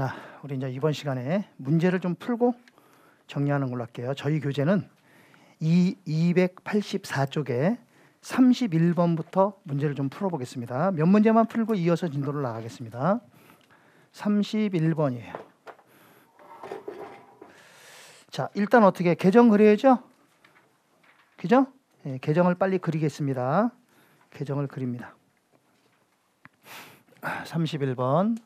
자, 우리 이제 이번 시간에 문제를 좀 풀고 정리하는 걸로 할게요. 저희 교재는 이 284쪽에 31번부터 문제를 좀 풀어보겠습니다. 몇 문제만 풀고 이어서 진도를 나가겠습니다. 31번이에요. 자, 일단 어떻게 계정 그려야죠? 그죠? 예, 계정을 빨리 그리겠습니다. 계정을 그립니다. 31번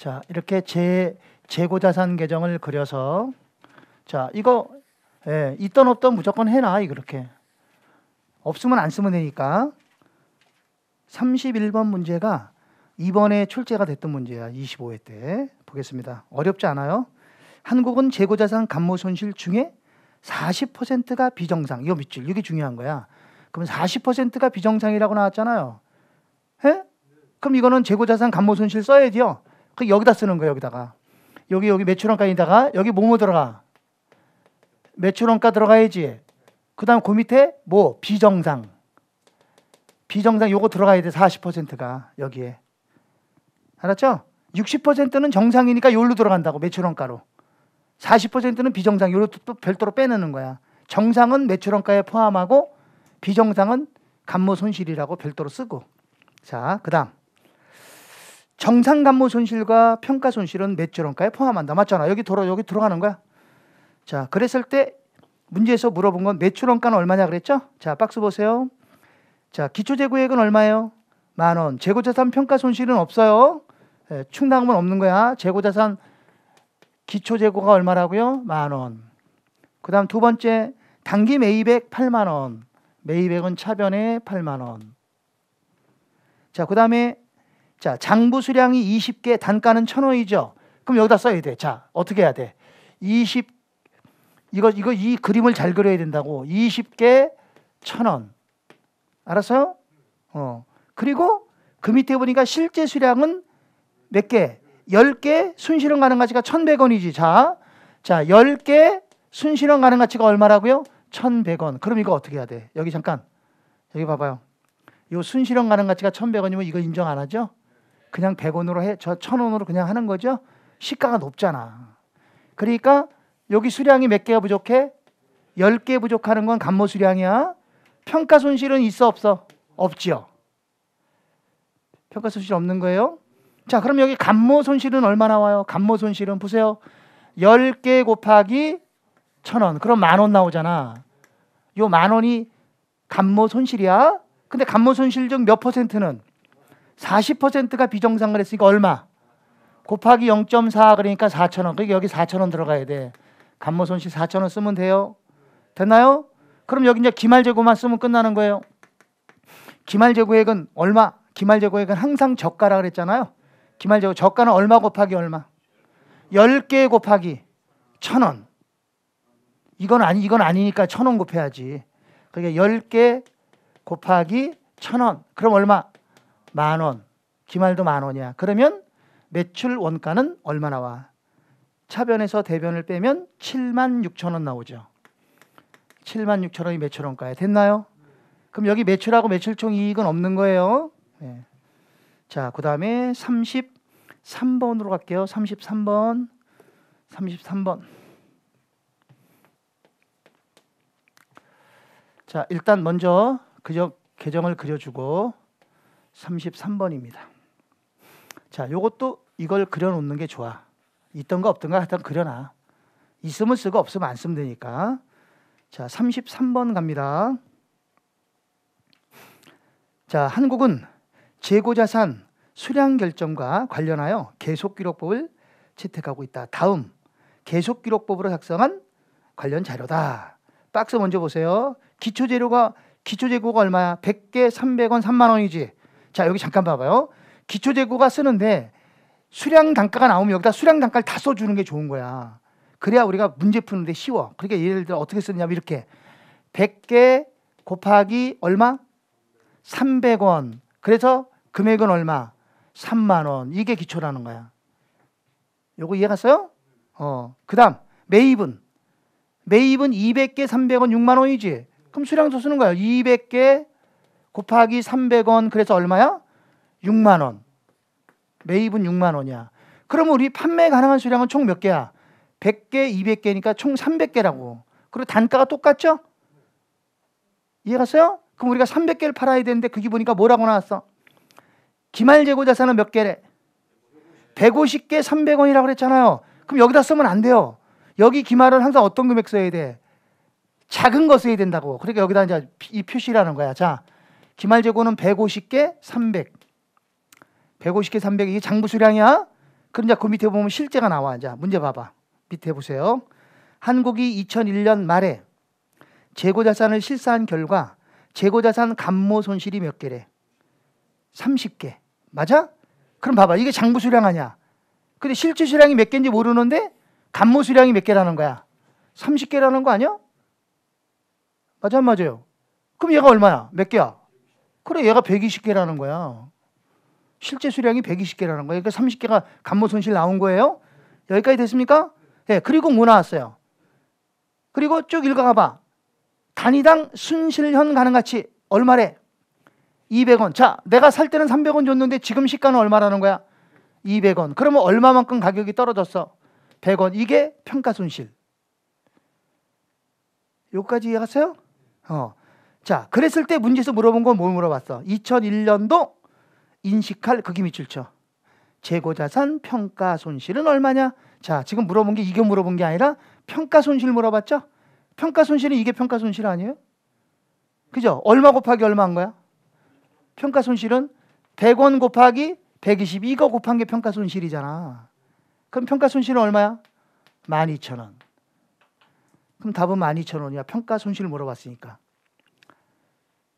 자, 이렇게 제 재고 자산 계정을 그려서 자, 이거 예, 있던 없던 무조건 해놔 이렇게 없으면 안 쓰면 되니까 31번 문제가 이번에 출제가 됐던 문제야 25회 때 보겠습니다 어렵지 않아요 한국은 재고자산 감모 손실 중에 40%가 비정상 이거 밑줄 이게 중요한 거야 그럼 40%가 비정상이라고 나왔잖아요 에? 예? 그럼 이거는 재고자산 감모 손실 써야 돼요 그 여기다 쓰는 거예요. 여기다가 여기 여기 매출원가에다가 여기 뭐뭐 들어가 매출원가 들어가야지. 그다음 그 밑에 뭐 비정상 비정상 요거 들어가야 돼 40%가 여기에 알았죠? 60%는 정상이니까 요로 들어간다고 매출원가로 40%는 비정상 요로 또 별도로 빼내는 거야 정상은 매출원가에 포함하고 비정상은 간모 손실이라고 별도로 쓰고 자 그다음 정상 간모 손실과 평가 손실은 매출 원가에 포함한다. 맞잖아. 여기 들어 여기 들어가는 거야. 자, 그랬을 때 문제에서 물어본 건 매출 원가는 얼마냐 그랬죠? 자, 박스 보세요. 자, 기초 재고액은 얼마예요? 만 원. 재고 자산 평가 손실은 없어요. 예, 충당금은 없는 거야. 재고 자산 기초 재고가 얼마라고요? 만 원. 그다음 두 번째 단기 매입액 8만 원. 매입액은 차변에 8만 원. 자, 그다음에 자, 장부 수량이 20개, 단가는 1,000원이죠. 그럼 여기다 써야 돼. 자, 어떻게 해야 돼? 20 이거 이거 이 그림을 잘 그려야 된다고. 20개 1,000원. 알았어요? 어. 그리고 그 밑에 보니까 실제 수량은 몇 개? 10개 순실현 가능 가치가 1,100원이지. 자. 자, 10개 순실현 가능 가치가 얼마라고요? 1,100원. 그럼 이거 어떻게 해야 돼? 여기 잠깐. 여기 봐 봐요. 요 순실현 가능 가치가 1,100원이면 이거 인정 안 하죠? 그냥 100원으로 해, 저 1000원으로 그냥 하는 거죠? 시가가 높잖아. 그러니까 여기 수량이 몇 개가 부족해? 10개 부족하는 건간모 수량이야. 평가 손실은 있어 없어? 없지요. 평가 손실 없는 거예요. 자, 그럼 여기 간모 손실은 얼마 나와요? 간모 손실은 보세요. 10개 곱하기 1000원. 그럼 만 원 나오잖아. 요 만 원이 간모 손실이야. 근데 간모 손실 중 몇 퍼센트는 40%가 비정상을 했으니까 얼마? 곱하기 0.4 그러니까 4천 원. 그러니까 여기 4천 원 들어가야 돼. 간모손씨 4천 원 쓰면 돼요. 됐나요? 그럼 여기 이제 기말 재고만 쓰면 끝나는 거예요. 기말 재고액은 얼마? 기말 재고액은 항상 저가라 그랬잖아요. 기말 재고 저가는 얼마 곱하기 얼마? 10개 곱하기 1 0원 이건 아니 이건 아니니까 1,000원 곱해야지. 그러니까 10개 곱하기 1 0원 그럼 얼마? 만 원, 기말도 만 원이야. 그러면 매출 원가는 얼마 나와? 차변에서 대변을 빼면 7만 6천 원 나오죠. 7만 6천 원이 매출 원가에 됐나요? 그럼 여기 매출하고 매출총 이익은 없는 거예요. 네. 자, 그 다음에 33번으로 갈게요. 33번. 33번. 자, 일단 먼저 그저 계정을 그려주고 33번입니다. 자, 요것도 이걸 그려 놓는 게 좋아. 있던가 없던가 하여튼 그려놔. 있으면 쓰고 없으면 안 쓰면 되니까. 자, 33번 갑니다. 자, 한국은 재고자산 수량 결정과 관련하여 계속 기록법을 채택하고 있다. 다음 계속 기록법으로 작성한 관련 자료다. 박스 먼저 보세요. 기초 재료가 기초 재고가 얼마야? 100개 300원 3만 원이지. 자, 여기 잠깐 봐봐요. 기초재고가 쓰는데 수량 단가가 나오면 여기다 수량 단가를 다 써주는 게 좋은 거야. 그래야 우리가 문제 푸는데 쉬워. 그러니까 예를 들어 어떻게 쓰냐면 이렇게 100개 곱하기 얼마? 300원. 그래서 금액은 얼마? 3만 원. 이게 기초라는 거야. 요거 이해 갔어요? 어. 그다음 매입은 매입은 200개 300원 6만 원이지. 그럼 수량소 쓰는 거야. 200개 곱하기 300원 그래서 얼마야? 6만 원. 매입은 6만 원이야. 그러면 우리 판매 가능한 수량은 총 몇 개야? 100개, 200개니까 총 300개라고. 그리고 단가가 똑같죠? 이해갔어요? 그럼 우리가 300개를 팔아야 되는데 그게 보니까 뭐라고 나왔어? 기말 재고 자산은 몇 개래? 150개 300원이라고 그랬잖아요. 그럼 여기다 쓰면 안 돼요. 여기 기말은 항상 어떤 금액 써야 돼? 작은 거 써야 된다고. 그러니까 여기다 이제 이 표시라는 거야. 자, 기말 재고는 150개 300. 150개 300 이게 장부 수량이야. 그럼 이그 밑에 보면 실제가 나와. 자, 문제 봐봐. 밑에 보세요. 한국이 2001년 말에 재고 자산을 실사한 결과 재고 자산 감모 손실이 몇 개래? 30개. 맞아? 그럼 봐봐. 이게 장부 수량 아니야. 근데 실제 수량이 몇 개인지 모르는데 감모 수량이 몇 개라는 거야? 30개라는 거 아니야? 맞아, 맞아요. 그럼 얘가 얼마야? 몇 개야? 그래 얘가 120개라는 거야. 실제 수량이 120개라는 거야 그러니까 30개가 간모 손실 나온 거예요. 여기까지 됐습니까? 예. 네, 그리고 뭐 나왔어요? 그리고 쭉 읽어가 봐. 단위당 순실현 가능 가치 얼마래? 200원. 자, 내가 살 때는 300원 줬는데 지금 시가는 얼마라는 거야? 200원. 그러면 얼마만큼 가격이 떨어졌어? 100원. 이게 평가 손실. 요까지 이해갔어요? 어. 자, 그랬을 때 문제에서 물어본 건 뭘 물어봤어? 2001년도 인식할 그기 미출처. 재고자산 평가 손실은 얼마냐? 자, 지금 물어본 게 이게 물어본 게 아니라 평가 손실 물어봤죠? 평가 손실은 이게 평가 손실 아니에요? 그죠? 얼마 곱하기 얼마 한 거야? 평가 손실은 100원 곱하기 120 이거 곱한 게 평가 손실이잖아. 그럼 평가 손실은 얼마야? 12,000원. 그럼 답은 12,000원이야. 평가 손실 물어봤으니까.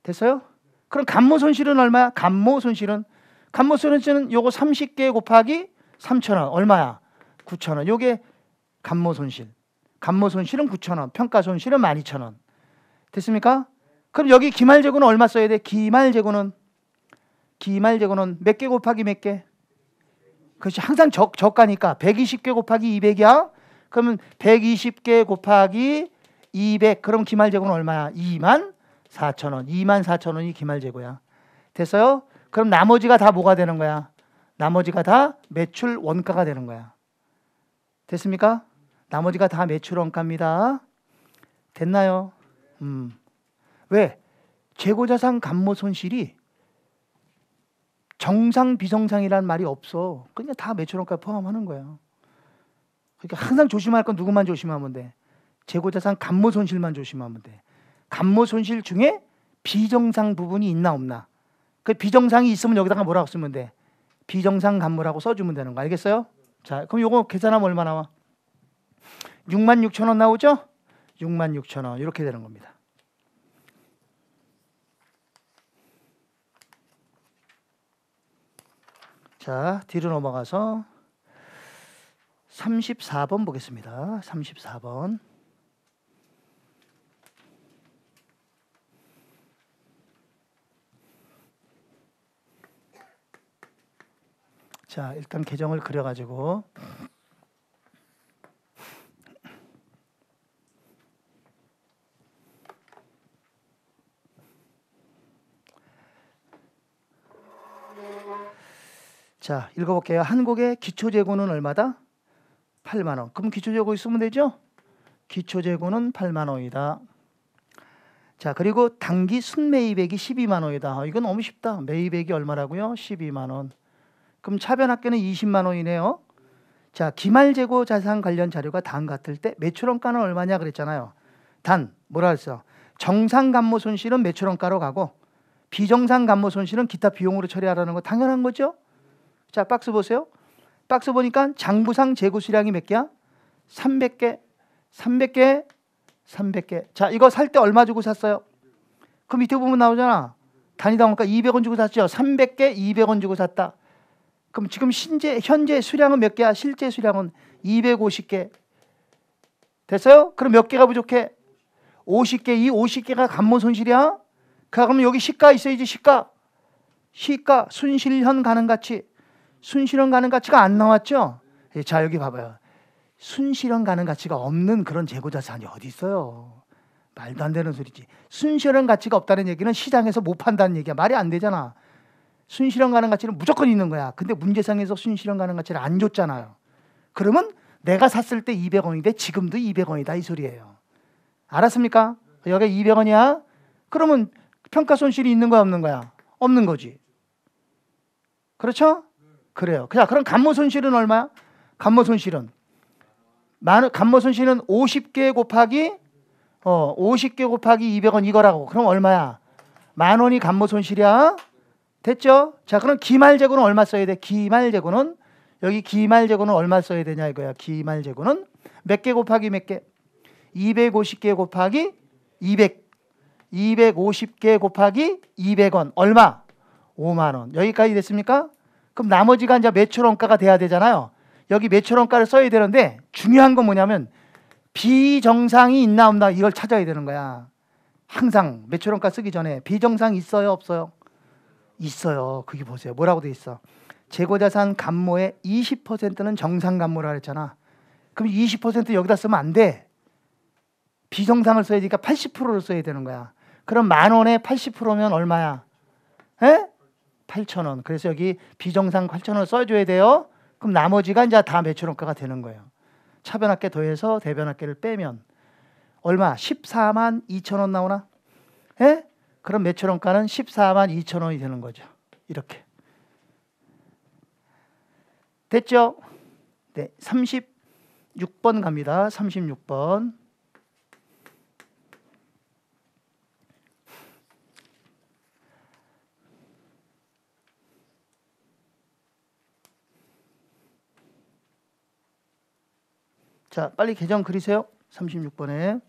됐어요? 그럼 간모 손실은 얼마야? 간모 손실은 간모 손실은 요거 30개 곱하기 3천원 얼마야? 9천원 요게 간모 손실 간모 손실은 9천원 평가 손실은 12,000원 됐습니까? 그럼 여기 기말 재고는 얼마 써야 돼? 기말 재고는 기말 재고는 몇 개 곱하기 몇 개? 그렇지 항상 적, 저가니까 120개 곱하기 200이야 그러면 120개 곱하기 200 그럼 기말 재고는 얼마야? 2만 4천 원, 2만 4천 원이 기말 재고야. 됐어요? 그럼 나머지가 다 뭐가 되는 거야? 나머지가 다 매출 원가가 되는 거야. 됐습니까? 나머지가 다 매출 원가입니다. 됐나요? 음. 왜? 재고자산 감모 손실이 정상 비정상이란 말이 없어. 그냥 다 매출 원가 포함하는 거야. 그러니까 항상 조심할 건 누구만 조심하면 돼. 재고자산 감모 손실만 조심하면 돼. 감모 손실 중에 비정상 부분이 있나 없나. 그 비정상이 있으면 여기다가 뭐라고 쓰면 돼? 비정상 감모라고 써주면 되는 거 알겠어요? 자, 그럼 요거 계산하면 얼마 나와? 6만 6천 원 나오죠? 6만 6천 원 이렇게 되는 겁니다. 자, 뒤로 넘어가서 34번 보겠습니다. 34번. 자, 일단 계정을 그려 가지고 자, 읽어 볼게요. 한국의 기초 재고는 얼마다? 8만 원. 그럼 기초 재고 있으면 되죠? 기초 재고는 8만 원이다. 자, 그리고 단기 순매입액이 12만 원이다. 어, 이건 너무 쉽다. 매입액이 얼마라고요? 12만 원. 그럼 차변 학교는 20만 원이네요. 자, 기말 재고 자산 관련 자료가 다단 같을 때 매출원가는 얼마냐 그랬잖아요. 단 뭐라 했어? 정상 간모 손실은 매출원가로 가고 비정상 간모 손실은 기타 비용으로 처리하라는 거 당연한 거죠. 자, 박스 보세요. 박스 보니까 장부상 재고 수량이 몇 개야? 300개. 300개. 300개. 자, 이거 살 때 얼마 주고 샀어요? 그 밑에 보면 나오잖아. 단위당 원가 200원 주고 샀죠. 300개 200원 주고 샀다. 그럼 지금 신재, 현재 수량은 몇 개야? 실제 수량은 250개. 됐어요? 그럼 몇 개가 부족해? 50개. 이 50개가 간모 손실이야? 그럼 그러니까 여기 시가 있어야지, 시가. 시가, 순실현 가능 가치. 순실현 가능 가치가 안 나왔죠? 예, 자, 여기 봐봐요. 순실현 가능 가치가 없는 그런 재고자산이 어디 있어요? 말도 안 되는 소리지. 순실현 가치가 없다는 얘기는 시장에서 못 판다는 얘기야. 말이 안 되잖아. 순실현 가능 가치는 무조건 있는 거야. 근데 문제상에서 순실현 가능 가치를 안 줬잖아요. 그러면 내가 샀을 때 200원인데 지금도 200원이다 이 소리예요. 알았습니까? 여기 200원이야. 그러면 평가 손실이 있는 거야 없는 거야? 없는 거지. 그렇죠? 그래요. 그냥 그럼 간모 손실은 얼마야? 간모 손실은 만 감모 손실은 50개 곱하기 어 50개 곱하기 200원 이거라고. 그럼 얼마야? 만 원이 간모 손실이야? 됐죠? 자, 그럼 기말재고는 얼마 써야 돼? 기말재고는 여기 기말재고는 얼마 써야 되냐 이거야. 기말재고는 몇 개 곱하기 몇 개? 250개 곱하기 200 250개 곱하기 200원 얼마? 5만 원. 여기까지 됐습니까? 그럼 나머지가 이제 매출 원가가 돼야 되잖아요. 여기 매출 원가를 써야 되는데 중요한 건 뭐냐면 비정상이 있나 없나 이걸 찾아야 되는 거야. 항상 매출 원가 쓰기 전에 비정상 있어요, 없어요? 있어요. 그게 보세요. 뭐라고 돼 있어? 재고자산 감모의 20%는 정상 감모라 그랬잖아 그럼 20% 여기다 쓰면 안 돼. 비정상을 써야 되니까 80%를 써야 되는 거야. 그럼 만 원에 80%면 얼마야? 에? 8천 원. 그래서 여기 비정상 8천 원 써줘야 돼요. 그럼 나머지가 이제 다 매출원가가 되는 거예요. 차변학계 더해서 대변학계를 빼면 얼마? 14만 2천 원 나오나? 에? 그럼 매출 원가는 14만 2천 원이 되는 거죠. 이렇게. 됐죠? 네, 36번 갑니다. 36번. 자, 빨리 계정 그리세요. 36번에.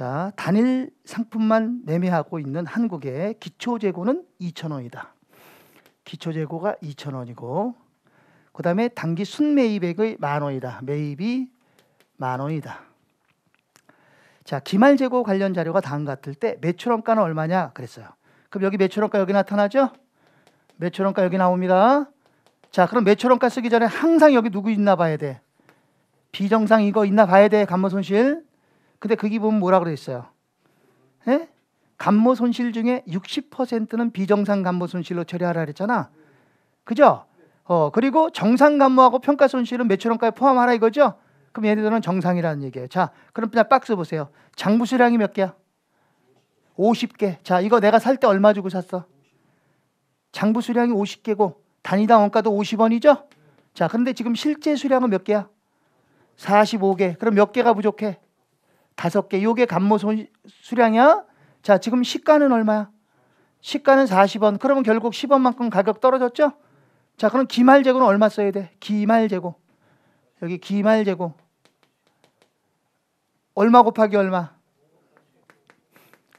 자, 단일 상품만 매매하고 있는 한국의 기초 재고는 2천원이다 기초 재고가 2천원이고 그다음에 단기 순매입액의 만 원이다. 매입이 만 원이다. 자, 기말 재고 관련 자료가 다음 같을 때 매출원가는 얼마냐 그랬어요. 그럼 여기 매출원가 여기 나타나죠? 매출원가 여기 나옵니다. 자, 그럼 매출원가 쓰기 전에 항상 여기 누구 있나 봐야 돼. 비정상 이거 있나 봐야 돼. 감모 손실. 근데 그기분은 뭐라 그랬어요? 예? 간모 손실 중에 60%는 비정상 간모 손실로 처리하라 그랬잖아. 그죠? 어, 그리고 정상 간모하고 평가 손실은 매출 원가에 포함하라 이거죠? 그럼 얘네들은 정상이라는 얘기예요. 자, 그럼 그냥 박스 보세요. 장부 수량이 몇 개야? 50개. 자, 이거 내가 살 때 얼마 주고 샀어? 장부 수량이 50개고 단위당 원가도 50원이죠? 자, 근데 지금 실제 수량은 몇 개야? 45개. 그럼 몇 개가 부족해? 다섯 개. 요게 간모 수량이야? 자, 지금 시가는 얼마야? 시가는 40원. 그러면 결국 10원만큼 가격 떨어졌죠? 자, 그럼 기말 재고는 얼마 써야 돼? 기말 재고. 여기 기말 재고. 얼마 곱하기 얼마?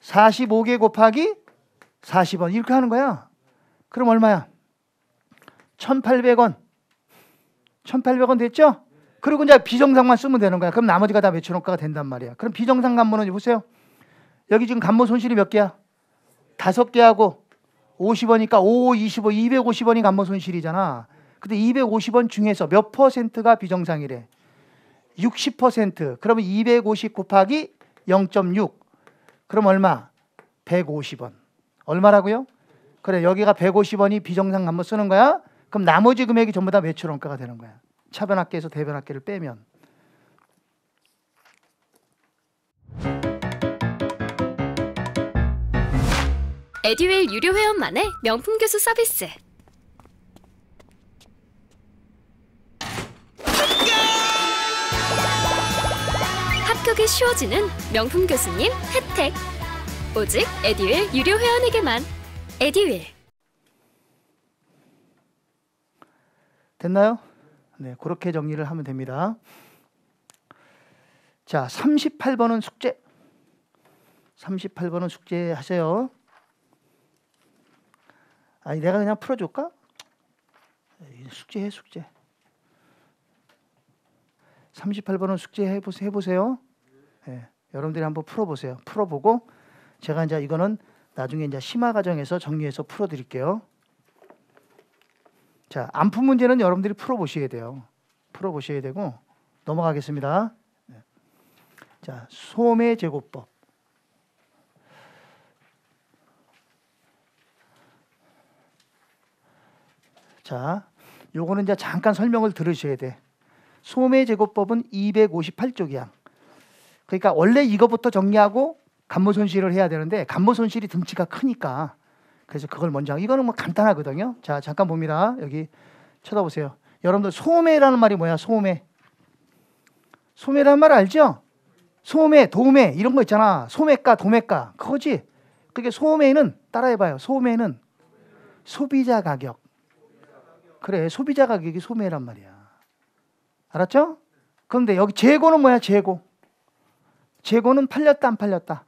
45개 곱하기 40원. 이렇게 하는 거야. 그럼 얼마야? 1800원. 1800원 됐죠? 그리고 이제 비정상만 쓰면 되는 거야. 그럼 나머지가 다매출원가가 된단 말이야. 그럼 비정상 간모는 보세요. 여기 지금 간모 손실이 몇 개야? 다섯 개하고 50원이니까 5, 25, 250원이 간모 손실이잖아. 근데 250원 중에서 몇 퍼센트가 비정상이래? 60%. 그러면 250 곱하기 0.6. 그럼 얼마? 150원. 얼마라고요? 그래, 여기가 150원이 비정상 간모 쓰는 거야? 그럼 나머지 금액이 전부 다매출 원가가 되는 거야. 차변학계에서 대변학계를 빼면 에듀윌 유료 회원만의 명품 교수 서비스 합격이 쉬워지는 명품 교수님 혜택 오직 에듀윌 유료 회원에게만 에듀윌 됐나요? 네, 그렇게 정리를 하면 됩니다. 자, 38번은 숙제. 38번은 숙제 하세요. 아니, 내가 그냥 풀어줄까? 숙제해, 숙제. 38번은 숙제 해보세요. 해보세요. 예, 네, 여러분들이 한번 풀어보세요. 풀어보고 제가 이제 이거는 나중에 이제 심화 과정에서 정리해서 풀어드릴게요. 자, 안푼 문제는 여러분들이 풀어 보셔야 돼요. 풀어 보셔야 되고 넘어가겠습니다. 네. 자, 소매 제곱법. 자, 요거는 이제 잠깐 설명을 들으셔야 돼. 소매 제곱법은 258쪽이야. 그러니까 원래 이거부터 정리하고 감모 손실을 해야 되는데 감모 손실이 등치가 크니까 그래서 그걸 먼저 하고 이거는 뭐 간단하거든요. 자 잠깐 봅니다. 여기 쳐다보세요. 여러분들 소매라는 말이 뭐야? 소매. 소매라는 말 알죠? 소매, 도매 이런 거 있잖아. 소매가, 도매가 그거지. 그게 소매는 따라해봐요. 소매는 소비자 가격. 그래, 소비자 가격이 소매란 말이야. 알았죠? 그런데 여기 재고는 뭐야? 재고. 재고는 팔렸다 안 팔렸다.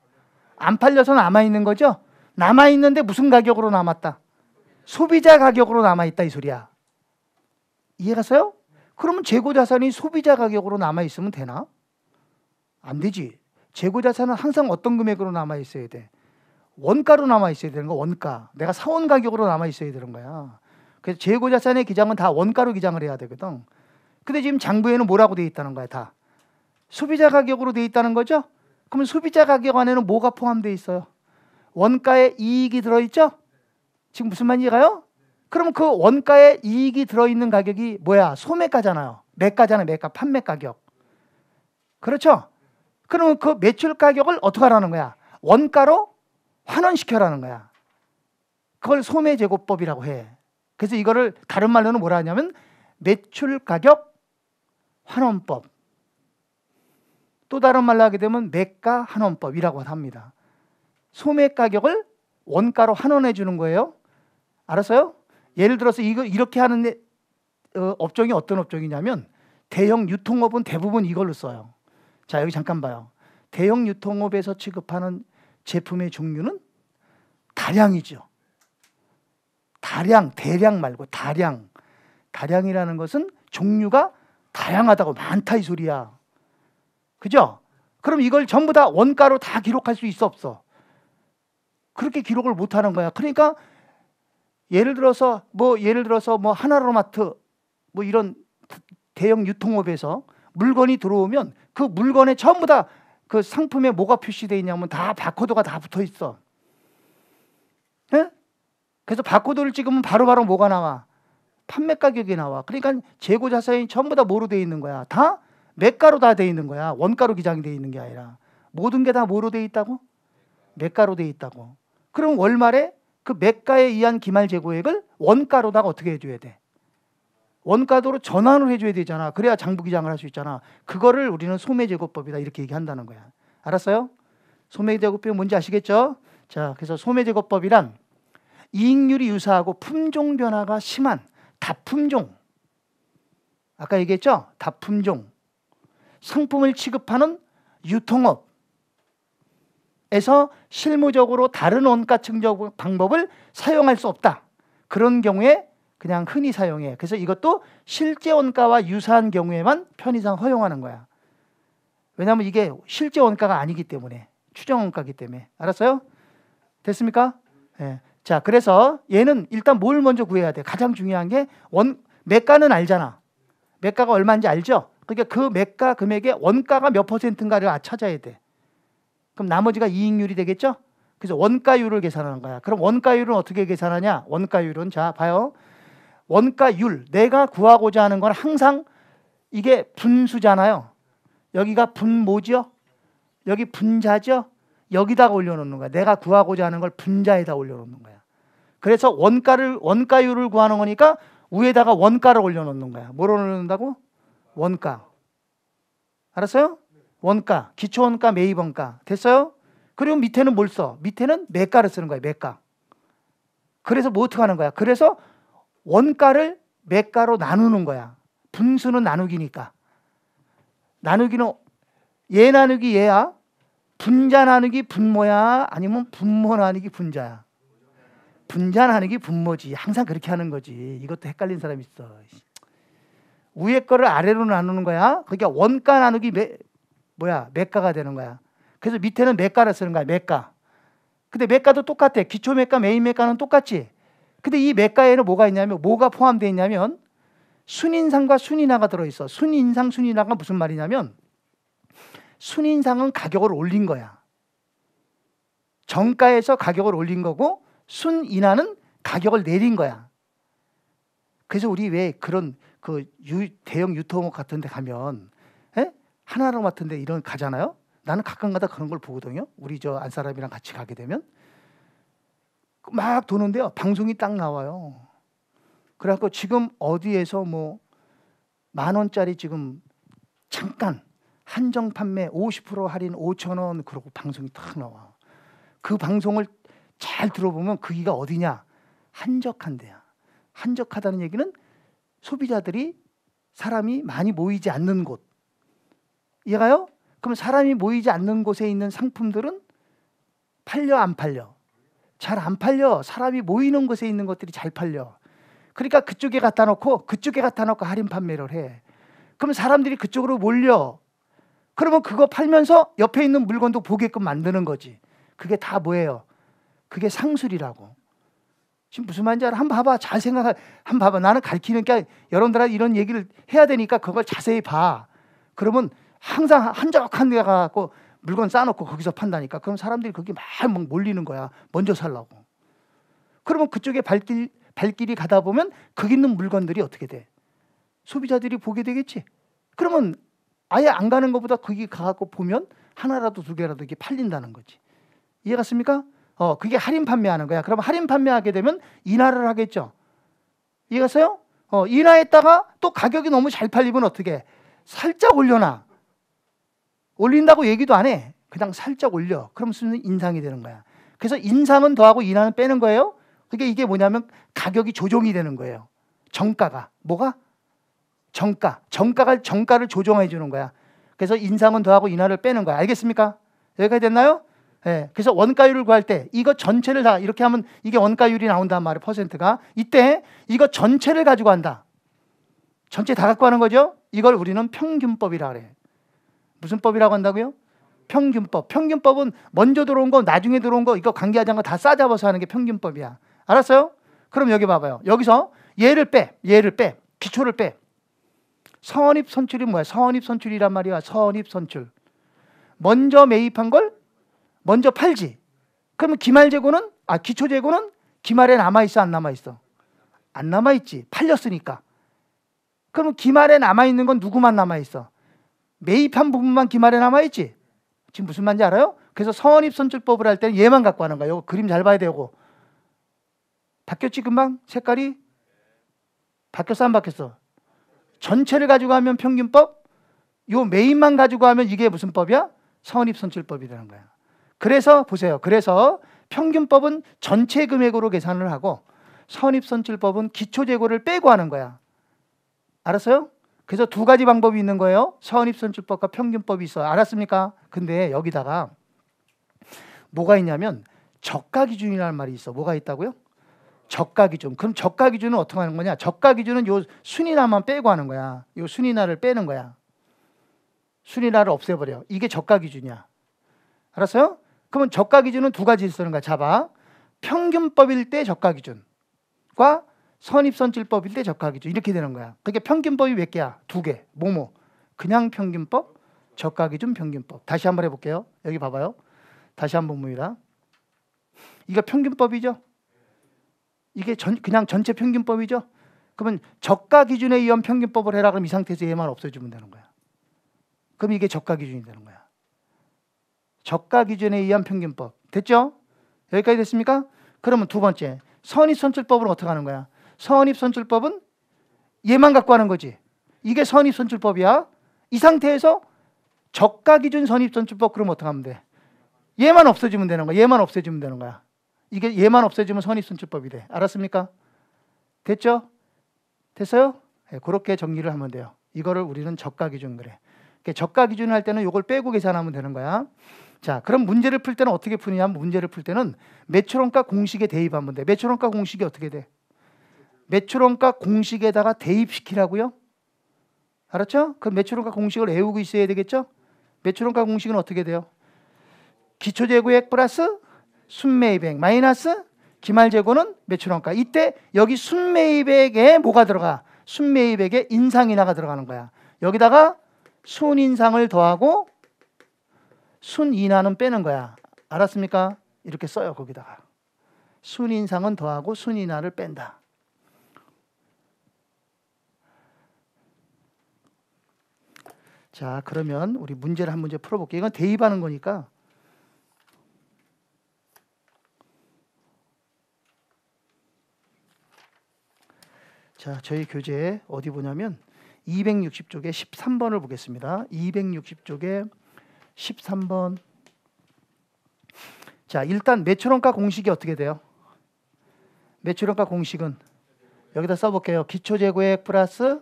안 팔려서 남아 있는 거죠. 남아 있는데 무슨 가격으로 남았다? 소비자 가격으로 남아 있다 이 소리야. 이해가서요? 그러면 재고 자산이 소비자 가격으로 남아 있으면 되나? 안 되지. 재고 자산은 항상 어떤 금액으로 남아 있어야 돼. 원가로 남아 있어야 되는 거 원가. 내가 사원 가격으로 남아 있어야 되는 거야. 그래서 재고 자산의 기장은 다 원가로 기장을 해야 되거든. 근데 지금 장부에는 뭐라고 돼 있다는 거야, 다. 소비자 가격으로 돼 있다는 거죠? 그러면 소비자 가격 안에는 뭐가 포함돼 있어요? 원가에 이익이 들어있죠? 지금 무슨 말인지 가요? 그럼 그 원가에 이익이 들어있는 가격이 뭐야? 소매가잖아요. 매가잖아요. 매가, 판매 가격. 그렇죠? 그러면 그 매출 가격을 어떻게 하라는 거야? 원가로 환원시켜라는 거야. 그걸 소매 제고법이라고 해. 그래서 이거를 다른 말로는 뭐라 하냐면 매출 가격 환원법. 또 다른 말로 하게 되면 매가 환원법이라고 합니다. 소매 가격을 원가로 환원해 주는 거예요. 알았어요? 예를 들어서 이거 이렇게 하는 어, 업종이 어떤 업종이냐면 대형 유통업은 대부분 이걸로 써요. 자 여기 잠깐 봐요. 대형 유통업에서 취급하는 제품의 종류는 다량이죠. 다량, 대량 말고 다량. 다량이라는 것은 종류가 다양하다고 많다 이 소리야. 그죠? 그럼 이걸 전부 다 원가로 다 기록할 수 있어 없어? 그렇게 기록을 못 하는 거야. 그러니까 예를 들어서 뭐 예를 들어서 뭐 하나로마트 뭐 이런 대형 유통업에서 물건이 들어오면 그 물건에 전부 다 그 상품에 뭐가 표시되어 있냐면 다 바코드가 다 붙어 있어. 예? 그래서 바코드를 찍으면 바로바로 바로 뭐가 나와? 판매 가격이 나와. 그러니까 재고 자산이 전부 다 뭐로 돼 있는 거야? 다 매가로 다 돼 있는 거야. 원가로 기장이 돼 있는 게 아니라 모든 게 다 뭐로 돼 있다고? 매가로 돼 있다고. 그럼 월말에 그 매가에 의한 기말 재고액을 원가로다가 어떻게 해줘야 돼? 원가도로 전환을 해줘야 되잖아. 그래야 장부기장을 할 수 있잖아. 그거를 우리는 소매제고법이다 이렇게 얘기한다는 거야. 알았어요? 소매제고법이 뭔지 아시겠죠? 자, 그래서 소매제고법이란 이익률이 유사하고 품종 변화가 심한 다품종. 아까 얘기했죠? 다품종. 상품을 취급하는 유통업, 에서 실무적으로 다른 원가 측정 방법을 사용할 수 없다. 그런 경우에 그냥 흔히 사용해. 그래서 이것도 실제 원가와 유사한 경우에만 편의상 허용하는 거야. 왜냐하면 이게 실제 원가가 아니기 때문에 추정 원가기 때문에 알았어요? 됐습니까? 예. 자, 그래서 얘는 일단 뭘 먼저 구해야 돼? 가장 중요한 게 원 매가는 알잖아. 매가가 얼마인지 알죠? 그러니까 그 매가 금액의 원가가 몇 퍼센트인가를 아, 찾아야 돼. 그럼 나머지가 이익률이 되겠죠? 그래서 원가율을 계산하는 거야. 그럼 원가율은 어떻게 계산하냐? 원가율은 자, 봐요. 원가율. 내가 구하고자 하는 건 항상 이게 분수잖아요. 여기가 분모죠? 여기 분자죠? 여기다가 올려놓는 거야. 내가 구하고자 하는 걸 분자에다 올려놓는 거야. 그래서 원가를 원가율을 구하는 거니까 위에다가 원가를 올려놓는 거야. 뭘 올려놓는다고? 원가. 알았어요? 원가, 기초원가, 매입원가. 됐어요? 그리고 밑에는 뭘 써? 밑에는 매가를 쓰는 거야, 매가. 그래서 뭐 어떻게 하는 거야? 그래서 원가를 매가로 나누는 거야. 분수는 나누기니까. 나누기는 얘 예 나누기 얘야. 분자 나누기 분모야. 아니면 분모 나누기 분자야. 분자 나누기 분모지. 항상 그렇게 하는 거지. 이것도 헷갈린 사람 있어. 위에 거를 아래로 나누는 거야. 그러니까 원가 나누기 매, 뭐야 메가가 되는 거야. 그래서 밑에는 메가를 쓰는 거야 메가. 근데 메가도 똑같아. 기초 메가, 메인 메가는 똑같지. 근데 이 메가에는 뭐가 있냐면 뭐가 포함되어 있냐면 순인상과 순인하가 들어 있어. 순인상 순인하가 무슨 말이냐면 순인상은 가격을 올린 거야. 정가에서 가격을 올린 거고 순인하는 가격을 내린 거야. 그래서 우리 왜 그런 그 유, 대형 유통업 같은 데 가면 하나로 맡은데 이런 가잖아요. 나는 가끔가다 그런 걸 보거든요. 우리 저 안사람이랑 같이 가게 되면 막 도는데요. 방송이 딱 나와요. 그래갖고 지금 어디에서 뭐 만 원짜리 지금 잠깐 한정 판매 50% 할인 5천 원 그러고 방송이 딱 나와. 그 방송을 잘 들어보면 그기가 어디냐? 한적한데야. 한적하다는 얘기는 소비자들이 사람이 많이 모이지 않는 곳. 이해가요? 그럼 사람이 모이지 않는 곳에 있는 상품들은 팔려 안 팔려? 잘 안 팔려. 사람이 모이는 곳에 있는 것들이 잘 팔려. 그러니까 그쪽에 갖다 놓고 그쪽에 갖다 놓고 할인 판매를 해. 그럼 사람들이 그쪽으로 몰려. 그러면 그거 팔면서 옆에 있는 물건도 보게끔 만드는 거지. 그게 다 뭐예요? 그게 상술이라고. 지금 무슨 말인지 알아? 한번 봐봐. 잘 생각해. 한번 봐봐. 나는 가르치니까 여러분들한테 이런 얘기를 해야 되니까 그걸 자세히 봐. 그러면 항상 한적한 데 가고 물건 싸놓고 거기서 판다니까 그럼 사람들이 거기 막, 몰리는 거야 먼저 살라고 그러면 그쪽에 발길, 발길이 가다 보면 거기 있는 물건들이 어떻게 돼 소비자들이 보게 되겠지 그러면 아예 안 가는 것보다 거기 가갖고 보면 하나라도 두 개라도 이게 팔린다는 거지 이해 갔습니까? 어 그게 할인 판매하는 거야 그럼 할인 판매하게 되면 인하를 하겠죠 이해 갔어요? 어 인하했다가 또 가격이 너무 잘 팔리면 어떻게 살짝 올려놔 올린다고 얘기도 안 해. 그냥 살짝 올려. 그럼 수는 인상이 되는 거야. 그래서 인상은 더하고 인하는 빼는 거예요. 그게 이게 뭐냐면 가격이 조정이 되는 거예요. 정가가 뭐가 정가 정가가 정가를 조정해 주는 거야. 그래서 인상은 더하고 인하를 빼는 거야. 알겠습니까? 여기까지 됐나요? 예. 네. 그래서 원가율을 구할 때 이거 전체를 다 이렇게 하면 이게 원가율이 나온단 말이에요. 퍼센트가. 이때 이거 전체를 가지고 한다. 전체 다 갖고 하는 거죠. 이걸 우리는 평균법이라 그래. 무슨 법이라고 한다고요? 평균법. 평균법은 먼저 들어온 거, 나중에 들어온 거, 이거 관계하지 않은 거다 싸잡아서 하는 게 평균법이야. 알았어요? 그럼 여기 봐봐요. 여기서 얘를 빼, 얘를 빼, 기초를 빼. 선입 선출이 뭐야? 선입 선출이란 말이야. 선입 선출. 먼저 매입한 걸 먼저 팔지. 그러면 기말 재고는 아 기초 재고는 기말에 남아 있어 안 남아 있어? 안 남아 있지. 팔렸으니까. 그러면 기말에 남아 있는 건 누구만 남아 있어? 매입한 부분만 기말에 남아있지. 지금 무슨 말인지 알아요? 그래서 선입선출법을 할 때는 얘만 갖고 하는 거야. 요거 그림 잘 봐야 되고. 바뀌었지, 금방? 색깔이? 바뀌었어, 안 바뀌었어? 전체를 가지고 하면 평균법? 요 메인만 가지고 하면 이게 무슨 법이야? 선입선출법이라는 거야. 그래서 보세요. 그래서 평균법은 전체 금액으로 계산을 하고 선입선출법은 기초재고를 빼고 하는 거야. 알았어요? 그래서 두 가지 방법이 있는 거예요. 선입선출법과 평균법이 있어요. 알았습니까? 근데 여기다가 뭐가 있냐면 저가 기준이라는 말이 있어. 뭐가 있다고요? 저가 기준. 그럼 저가 기준은 어떻게 하는 거냐? 저가 기준은 요 순위나만 빼고 하는 거야. 요 순위나를 빼는 거야. 순위나를 없애버려. 이게 저가 기준이야. 알았어요? 그러면 저가 기준은 두 가지 쓰는 거야. 그러니까 잡아. 평균법일 때 저가 기준과 선입선질법인데 적각이죠. 이렇게 되는 거야. 그게 그러니까 평균법이 몇 개야? 두 개. 뭐뭐. 그냥 평균법, 적각이준 평균법. 다시 한 번 해볼게요. 여기 봐봐요. 다시 한번 봅니다. 이거 평균법이죠? 이게 전, 그냥 전체 평균법이죠? 그러면 적가 기준에 의한 평균법을 해라 그럼 이 상태에서 얘만 없어지면 되는 거야. 그럼 이게 적가 기준이 되는 거야. 적가 기준에 의한 평균법. 됐죠? 여기까지 됐습니까? 그러면 두 번째. 선입선출법으로 어떻게 하는 거야? 선입선출법은 얘만 갖고 하는 거지. 이게 선입선출법이야. 이 상태에서 저가 기준 선입선출법 그럼 어떻게 하면 돼? 얘만 없어지면 되는 거야. 얘만 없애지면 되는 거야. 이게 얘만 없애지면 선입선출법이 돼. 알았습니까? 됐죠? 됐어요? 네, 그렇게 정리를 하면 돼요. 이거를 우리는 저가 기준 그래. 저가 기준을 할 때는 이걸 빼고 계산하면 되는 거야. 자, 그럼 문제를 풀 때는 어떻게 푸느냐 면 문제를 풀 때는 매출원가 공식에 대입하면 돼. 매출원가 공식이 어떻게 돼? 매출원가 공식에다가 대입시키라고요? 알았죠? 그 매출원가 공식을 외우고 있어야 되겠죠? 매출원가 공식은 어떻게 돼요? 기초재고액 플러스 순매입액 마이너스 기말재고는 매출원가. 이때 여기 순매입액에 뭐가 들어가? 순매입액에 인상인하가 들어가는 거야. 여기다가 순인상을 더하고 순인하는 빼는 거야. 알았습니까? 이렇게 써요 거기다가. 순인상은 더하고 순인하를 뺀다. 자, 그러면 우리 문제를 한 문제 풀어볼게요. 이건 대입하는 거니까. 자, 저희 교재 어디 보냐면 260쪽에 13번을 보겠습니다. 260쪽에 13번. 자, 일단 매출원가 공식이 어떻게 돼요? 매출원가 공식은 여기다 써볼게요. 기초재고액 플러스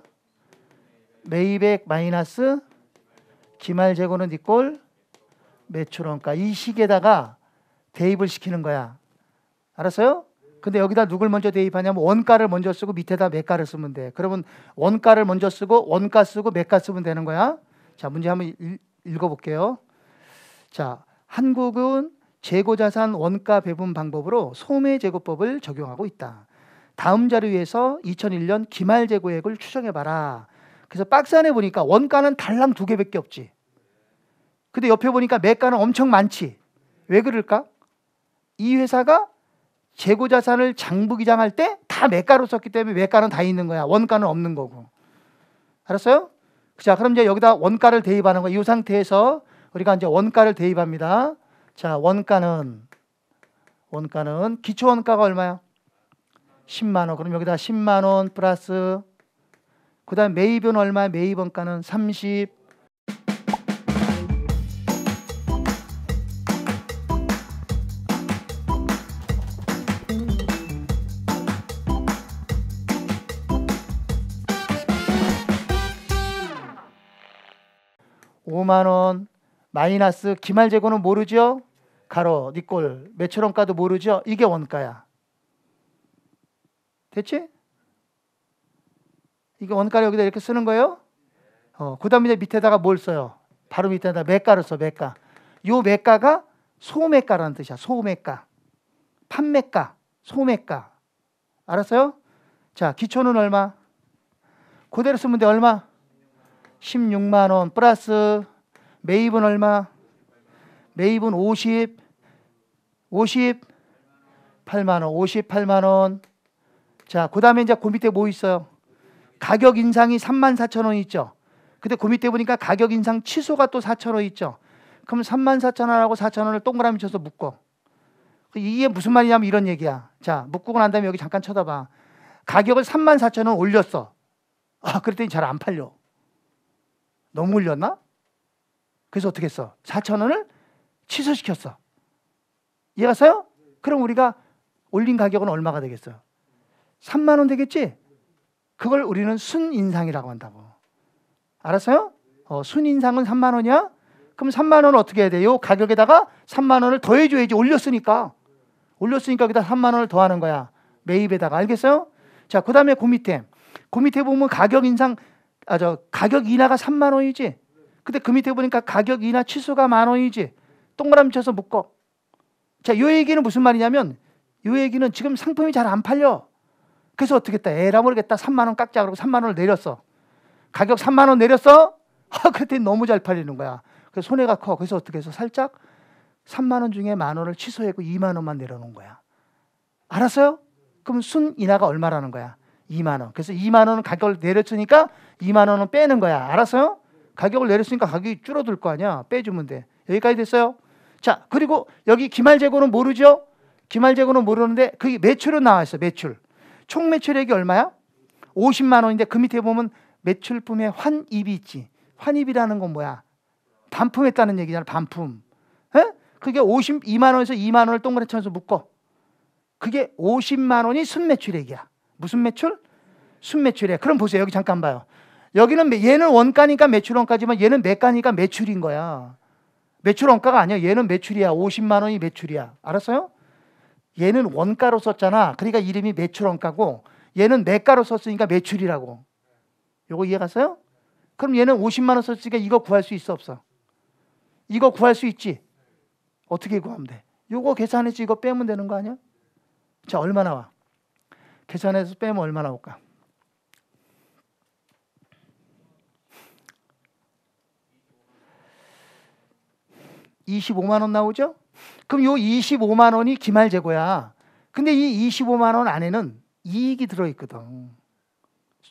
매입액 마이너스 기말 재고는 이꼴 네 매출원가 이 식에다가 대입을 시키는 거야. 알았어요? 근데 여기다 누굴 먼저 대입하냐면 원가를 먼저 쓰고 밑에다 매가를 쓰면 돼. 그러면 원가를 먼저 쓰고 원가 쓰고 매가 쓰면 되는 거야. 자, 문제 한번 읽, 읽어볼게요. 자, 한국은 재고자산 원가 배분 방법으로 소매재고법을 적용하고 있다. 다음 자료에서 2001년 기말 재고액을 추정해봐라. 그래서 박스 안에 보니까 원가는 달랑 두 개밖에 없지. 근데 옆에 보니까 매가는 엄청 많지. 왜 그럴까? 이 회사가 재고 자산을 장부기장할 때 다 매가로 썼기 때문에 매가는 다 있는 거야. 원가는 없는 거고. 알았어요? 자, 그럼 이제 여기다 원가를 대입하는 거. 이 상태에서 우리가 이제 원가를 대입합니다. 자, 원가는 원가는 기초 원가가 얼마야? 10만 원. 그럼 여기다 10만 원 플러스 그다음 매입은 얼마? 매입 원가는 30. 오만원 마이너스 기말 재고는 모르죠? 가로 니꼴 매출 원가도 모르죠? 이게 원가야. 됐지? 이게 원가를 여기다 이렇게 쓰는 거예요? 어, 그 다음에 밑에다가 뭘 써요? 바로 밑에다 매가를 써, 매가. 요 매가가 소매가라는 뜻이야, 소매가. 판매가, 소매가. 알았어요? 자, 기초는 얼마? 그대로 쓰면 돼, 얼마? 16만원 플러스 매입은 얼마? 매입은 50, 58만원, 58만원. 자, 그 다음에 이제 그 밑에 뭐 있어요? 가격 인상이 3만 4천 원 있죠. 근데 고 그 밑에 보니까 가격 인상 취소가 또 4천 원 있죠. 그럼 3만 4천 원하고 4천 원을 동그라미 쳐서 묶어. 이게 무슨 말이냐면 이런 얘기야. 자, 묶고 난 다음에 여기 잠깐 쳐다봐. 가격을 3만 4천 원 올렸어. 아, 그랬더니 잘 안 팔려. 너무 올렸나? 그래서 어떻게 했어? 4천 원을 취소시켰어. 이해 갔어요? 그럼 우리가 올린 가격은 얼마가 되겠어요? 3만 원 되겠지? 그걸 우리는 순인상이라고 한다고. 알았어요? 어, 순인상은 3만 원이야? 그럼 3만 원 어떻게 해야 돼요? 가격에다가 3만 원을 더해 줘야지 올렸으니까. 올렸으니까 여기다 3만 원을 더하는 거야. 매입에다가 알겠어요? 자, 그다음에 그 밑에. 그 밑에 보면 가격 인상 아 저 가격 인하가 3만 원이지. 근데 그 밑에 보니까 가격 인하 치수가 만 원이지. 동그라미 쳐서 묶어. 자, 요 얘기는 무슨 말이냐면 요 얘기는 지금 상품이 잘 안 팔려. 그래서 어떻게 했다? 에라 모르겠다. 3만원 깎자. 그러고 3만원을 내렸어. 가격 3만원 내렸어? 아, 그랬더니 너무 잘 팔리는 거야. 그래서 손해가 커. 그래서 어떻게 해서 살짝 3만원 중에 만원을 취소했고 2만원만 내려놓은 거야. 알았어요? 그럼 순 인하가 얼마라는 거야? 2만원. 그래서 2만원은 가격을 내렸으니까 2만원은 빼는 거야. 알았어요? 가격을 내렸으니까 가격이 줄어들 거 아니야. 빼주면 돼. 여기까지 됐어요? 자, 그리고 여기 기말 재고는 모르죠? 기말 재고는 모르는데 그게 매출은 나와 있어. 매출. 총 매출액이 얼마야? 50만 원인데 그 밑에 보면 매출품에 환입이 있지. 환입이라는 건 뭐야? 반품했다는 얘기잖아. 반품. 에? 그게 52만 원에서 2만 원을 동그랗게 쳐서 묶어. 그게 50만 원이 순매출액이야. 무슨 매출? 순매출액. 그럼 보세요. 여기 잠깐 봐요. 여기는 얘는 원가니까 매출원가지만 얘는 매가니까 매출인 거야. 매출원가가 아니야. 얘는 매출이야. 50만 원이 매출이야. 알았어요? 얘는 원가로 썼잖아. 그러니까 이름이 매출 원가고 얘는 매가로 썼으니까 매출이라고. 요거 이해 가세요? 그럼 얘는 50만 원 썼으니까 이거 구할 수 있어 없어? 이거 구할 수 있지. 어떻게 구하면 돼? 요거 계산했지 이거 빼면 되는 거 아니야? 자, 얼마 나와? 계산해서 빼면 얼마 나올까? 25만 원 나오죠? 그럼 요 25만 원이 기말 재고야. 근데 이 25만 원 안에는 이익이 들어 있거든.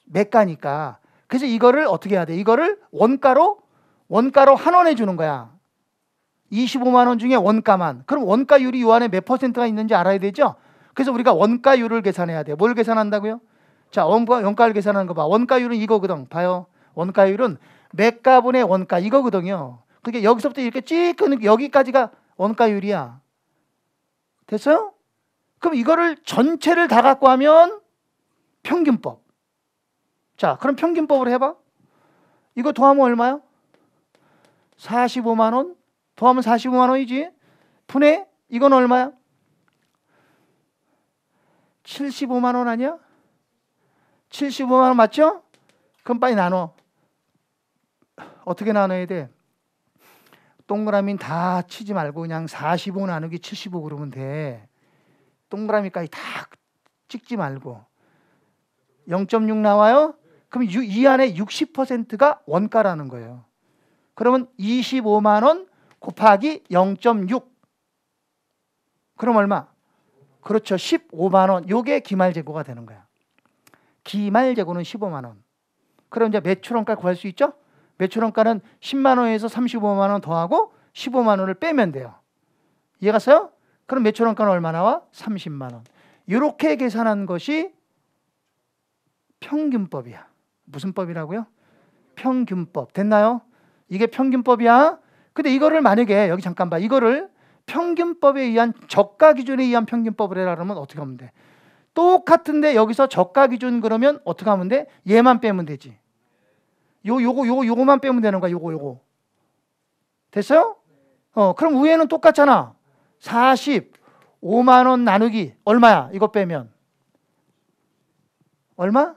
매가니까. 그래서 이거를 어떻게 해야 돼? 이거를 원가로 원가로 환원해 주는 거야. 25만 원 중에 원가만. 그럼 원가율이 요 안에 몇 퍼센트가 있는지 알아야 되죠? 그래서 우리가 원가율을 계산해야 돼. 뭘 계산한다고요? 자, 원가, 원가를 계산하는 거 봐. 원가율은 이거거든. 봐요. 원가율은 매가분의 원가 이거거든요. 그게 그러니까 여기서부터 이렇게 찌는 여기까지가 원가 율리야 됐어요? 그럼 이거를 전체를 다 갖고 하면 평균법. 자, 그럼 평균법으로 해봐. 이거 더하면 얼마요? 45만 원. 더하면 45만 원이지. 분해 이건 얼마야? 75만 원 아니야? 75만 원 맞죠? 그럼 빨리 나눠. 어떻게 나눠야 돼? 동그라미는 다 치지 말고 그냥 45 나누기 75 그러면 돼. 동그라미까지 다 찍지 말고 0.6 나와요? 그럼 이 안에 60%가 원가라는 거예요. 그러면 25만 원 곱하기 0.6 그럼 얼마? 그렇죠. 15만 원. 요게 기말 재고가 되는 거야. 기말 재고는 15만 원. 그럼 이제 매출원가 구할 수 있죠? 매출원가는 10만 원에서 35만 원 더하고 15만 원을 빼면 돼요. 이해 갔어요? 그럼 매출원가는 얼마 나와? 30만 원. 이렇게 계산한 것이 평균법이야. 무슨 법이라고요? 평균법. 됐나요? 이게 평균법이야. 근데 이거를 만약에 여기 잠깐 봐. 이거를 평균법에 의한 저가 기준에 의한 평균법을 해라 그러면 어떻게 하면 돼? 똑같은데 여기서 저가 기준 그러면 어떻게 하면 돼? 얘만 빼면 되지. 요 요거 요거 요거만 빼면 되는 거야. 요거 요거. 됐어요? 어, 그럼 위에는 똑같잖아. 45만 원 나누기 얼마야? 이거 빼면. 얼마?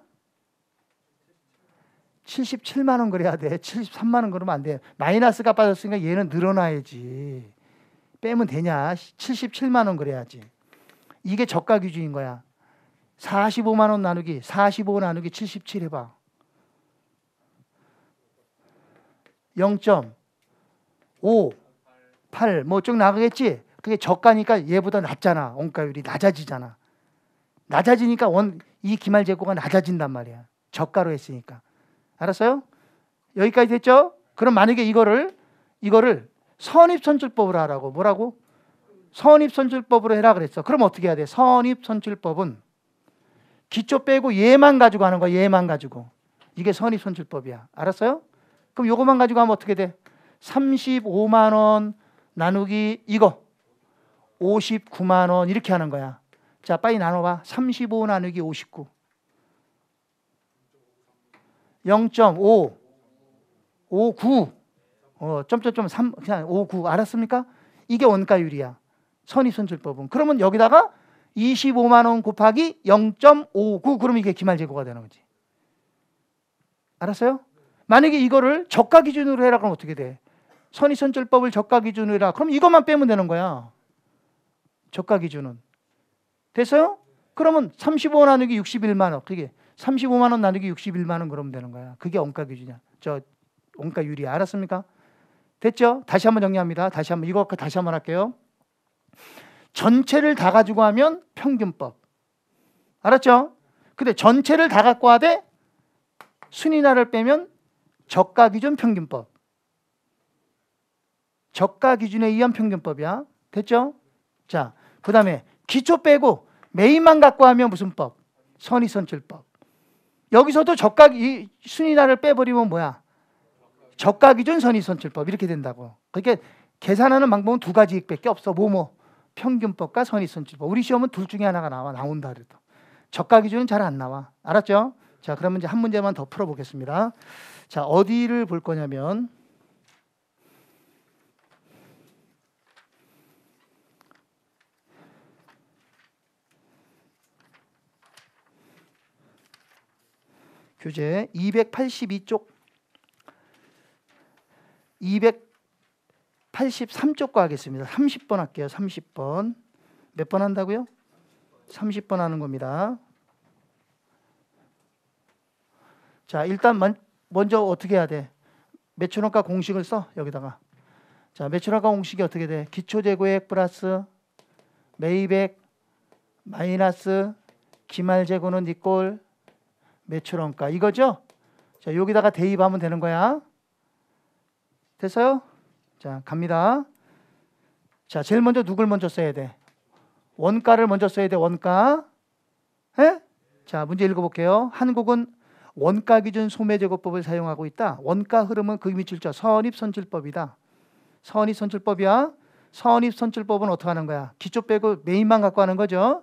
77만 원 그래야 돼. 73만 원 그러면 안 돼. 마이너스가 빠졌으니까 얘는 늘어나야지. 빼면 되냐? 77만 원 그래야지. 이게 저가 기준인 거야. 45만 원 나누기 45 나누기 77 해봐. 0.5, 8 뭐 쭉 나가겠지. 그게 저가니까 얘보다 낮잖아. 원가율이 낮아지잖아. 낮아지니까 원 이 기말 재고가 낮아진단 말이야. 저가로 했으니까. 알았어요? 여기까지 됐죠? 그럼 만약에 이거를 이거를 선입선출법으로 하라고 뭐라고? 선입선출법으로 해라 그랬어. 그럼 어떻게 해야 돼? 선입선출법은 기초 빼고 얘만 가지고 하는 거야. 얘만 가지고. 이게 선입선출법이야. 알았어요? 그럼 요것만 가지고 하면 어떻게 돼? 35만 원 나누기 이거 59만 원 이렇게 하는 거야. 자, 빨리 나눠 봐. 35 나누기 59. 0.5 59 어, 점점점 3 그냥 59 알았습니까? 이게 원가율이야. 선입선출법은. 그러면 여기다가 25만 원 곱하기 0.59 그러면 이게 기말제고가 되는 거지. 알았어요? 만약에 이거를 저가 기준으로 해라 그러면 어떻게 돼? 선의선절법을 저가 기준으로 해라. 그럼 이것만 빼면 되는 거야. 저가 기준은. 됐어요? 그러면 35원 나누기 61만 원. 그게 35만 원 나누기 61만 원 그러면 되는 거야. 그게 원가 기준이야. 저 원가 유리 알았습니까? 됐죠? 다시 한번 정리합니다. 다시 한번 이거 다시 한번 할게요. 전체를 다 가지고 하면 평균법. 알았죠? 근데 전체를 다 갖고 하되 순위나를 빼면 저가 기준 평균법. 저가 기준에 의한 평균법이야. 됐죠? 자, 그 다음에 기초 빼고 메인만 갖고 하면 무슨 법? 선이선출법 여기서도 저가 순위나를 빼버리면 뭐야? 저가 기준 선이선출법 이렇게 된다고. 그게 그러니까 계산하는 방법은 두 가지밖에 없어. 뭐뭐 평균법과 선이선출법 우리 시험은 둘 중에 하나가 나와 나온다 그래도. 저가 기준은 잘 안 나와. 알았죠? 자, 그러면 이제 한 문제만 더 풀어보겠습니다. 자, 어디를 볼 거냐면 교재 282쪽 283쪽과 하겠습니다. 30번 할게요. 30번. 몇 번 한다고요? 30번 하는 겁니다. 자, 일단 먼저 어떻게 해야 돼? 매출원가 공식을 써 여기다가 자 매출원가 공식이 어떻게 돼? 기초재고액 플러스 매입액 마이너스 기말재고는 니꼴 매출원가 이거죠? 자 여기다가 대입하면 되는 거야 됐어요? 자 갑니다 자 제일 먼저 누굴 먼저 써야 돼? 원가를 먼저 써야 돼 원가 에? 예? 자 문제 읽어볼게요 한국은 원가 기준 소매 제거법을 사용하고 있다. 원가 흐름은 그 밑줄자 선입 선출법이다. 선입 선출법이야. 선입 선출법은 어떻게 하는 거야? 기초 빼고 메인만 갖고 하는 거죠.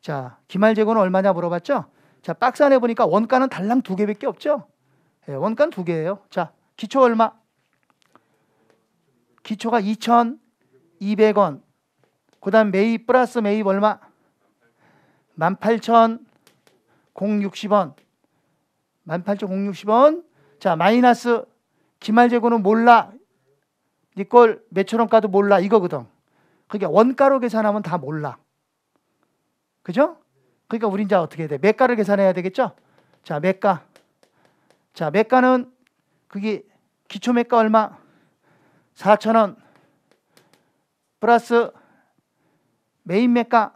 자, 기말 제거는 얼마냐 물어봤죠? 자, 박스 안에 보니까 원가는 달랑 두 개밖에 없죠. 예, 원가는 두 개예요. 자, 기초 얼마? 기초가 2,200원. 그다음 매입 플러스 매입 얼마? 18,060원. 18,060원. 자, 마이너스 기말 재고는 몰라. 니꼴 네 몇천 원가도 몰라. 이거거든. 그러니까 원가로 계산하면 다 몰라. 그죠? 그러니까 우린 자 어떻게 해야 돼? 매가를 계산해야 되겠죠? 자, 매가. 자, 매가는 그게 기초 매가 얼마? 4천원 플러스 메인 매가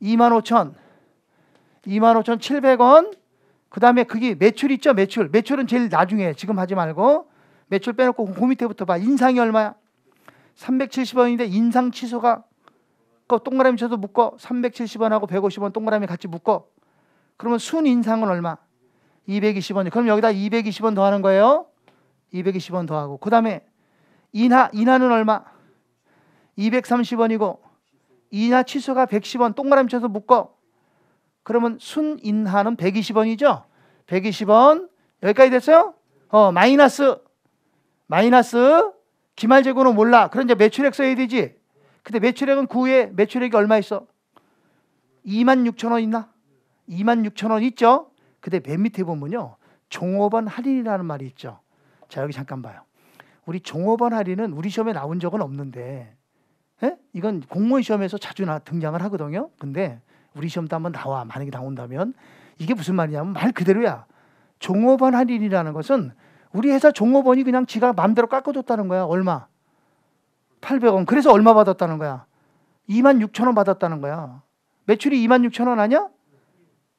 25,000 25,700원 그 다음에 그게 매출 있죠? 매출. 매출은 제일 나중에 지금 하지 말고 매출 빼놓고 그 밑에부터 봐. 인상이 얼마야? 370원인데 인상 취소가 그 동그라미 쳐서 묶어. 370원하고 150원 동그라미 같이 묶어. 그러면 순 인상은 얼마? 220원. 그럼 여기다 220원 더하는 거예요. 220원 더하고 그 다음에 인하 인하는 얼마? 230원이고 인하 취소가 110원 동그라미 쳐서 묶어. 그러면 순인하는 120원이죠? 120원 여기까지 됐어요? 어, 마이너스 마이너스 기말 재고는 몰라. 그럼 이제 매출액 써야 되지. 근데 매출액은 9에 매출액이 얼마 있어? 2만 6천 원 있나? 2만 6천 원 있죠? 근데 맨 밑에 보면요. 종업원 할인이라는 말이 있죠. 자, 여기 잠깐 봐요. 우리 종업원 할인은 우리 시험에 나온 적은 없는데, 에? 예? 이건 공무원 시험에서 자주 나, 등장을 하거든요. 근데 우리 시험도 한번 나와 만약에 나온다면 이게 무슨 말이냐면 말 그대로야 종업원 할일이라는 것은 우리 회사 종업원이 그냥 지가 마음대로 깎아줬다는 거야 얼마 800원 그래서 얼마 받았다는 거야 2만 6천 원 받았다는 거야 매출이 2만 6천 원 아니야?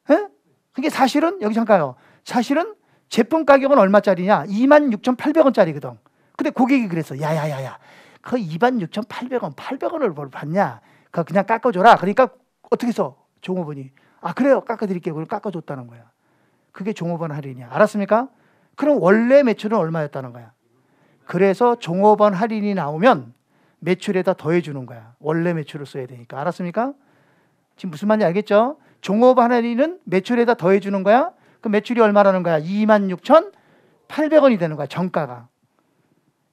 에? 예? 그게 사실은 여기 잠깐요 사실은 제품 가격은 얼마짜리냐 2만 6천 800원짜리거든 근데 고객이 그래서 야야야야 그 2만 6천 800원 800원을 벌 받냐 그 그냥 깎아줘라 그러니까 어떻게 해서 종업원이 아 그래요 깎아드릴게요 그걸 깎아줬다는 거야 그게 종업원 할인이야 알았습니까? 그럼 원래 매출은 얼마였다는 거야 그래서 종업원 할인이 나오면 매출에다 더해주는 거야 원래 매출을 써야 되니까 알았습니까? 지금 무슨 말인지 알겠죠? 종업원 할인은 매출에다 더해주는 거야 그 매출이 얼마라는 거야 26,800원이 되는 거야 정가가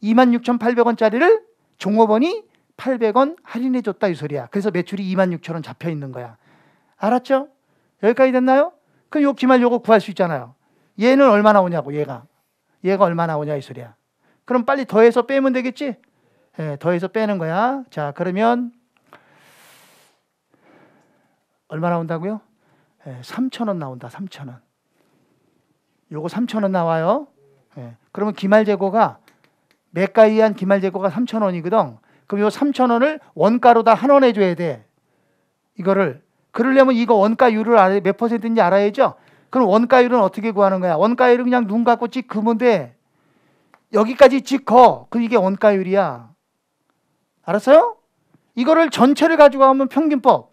26,800원짜리를 종업원이 800원 할인해줬다 이 소리야. 그래서 매출이 26,000원 잡혀 있는 거야. 알았죠? 여기까지 됐나요? 그럼 요 기말 요거 구할 수 있잖아요. 얘는 얼마 나오냐고 얘가. 얘가 얼마 나오냐 이 소리야. 그럼 빨리 더해서 빼면 되겠지? 예, 더해서 빼는 거야. 자, 그러면 얼마 나온다고요? 예, 3 0원 나온다. 3 0원 요거 3 0원 나와요. 예, 그러면 기말 재고가 매가이한 기말 재고가 3 0원이거든 그럼 요3 0원을 원가로다 환원해 줘야 돼. 이거를 그러려면 이거 원가율을 알아, 몇 퍼센트인지 알아야죠. 그럼 원가율은 어떻게 구하는 거야? 원가율은 그냥 눈 감고 찍으면 돼. 여기까지 찍어. 그 이게 원가율이야. 알았어요? 이거를 전체를 가지고 하면 평균법.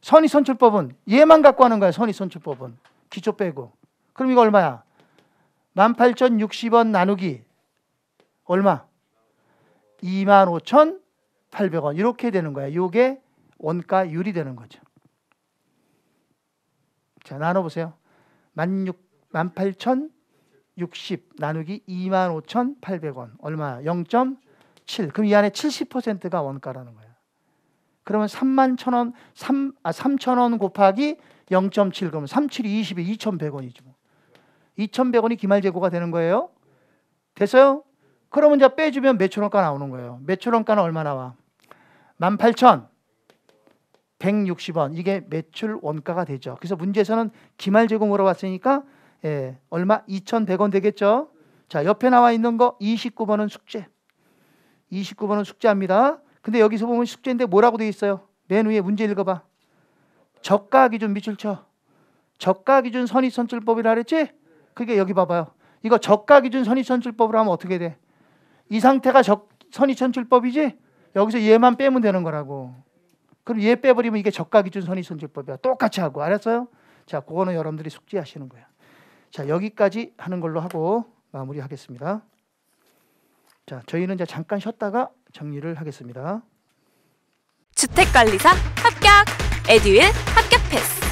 선이선출법은 얘만 갖고 하는 거야. 선이선출법은 기초 빼고. 그럼 이거 얼마야? 18,060원 나누기 얼마? 25,800원 이렇게 되는 거야. 요게 원가율이 되는 거죠. 자, 나눠보세요. 18,060 나누기 25,800원. 얼마? 0.7. 그럼 이 안에 70%가 원가라는 거야. 그러면 3 1,000원, 3, 아, 3,000원 곱하기 0.7. 그러면 3 7 2 0 2,100원이죠. 2,100원이 기말재고가 되는 거예요. 됐어요? 그러면 이제 빼주면 매출원가 나오는 거예요. 매출원가는 얼마 나와? 18,000. 160원 이게 매출 원가가 되죠. 그래서 문제에서는 기말 제공으로 왔으니까 예, 얼마 2,100원 되겠죠. 자, 옆에 나와 있는 거 29번은 숙제. 29번은 숙제합니다. 근데 여기서 보면 숙제인데 뭐라고 되어 있어요? 맨 위에 문제 읽어 봐. 저가 기준 밑줄 쳐. 저가 기준 선입선출법이라 그랬지? 그게 여기 봐봐요. 이거 저가 기준 선입선출법으로 하면 어떻게 돼? 이 상태가 선입선출법이지? 여기서 얘만 빼면 되는 거라고. 그럼 얘 빼버리면 이게 저가 기준 선이 손질법이야. 똑같이 하고 알았어요? 자, 그거는 여러분들이 숙지하시는 거야. 자, 여기까지 하는 걸로 하고 마무리하겠습니다. 자, 저희는 이제 잠깐 쉬었다가 정리를 하겠습니다. 주택관리사 합격! 에듀윌 합격 패스!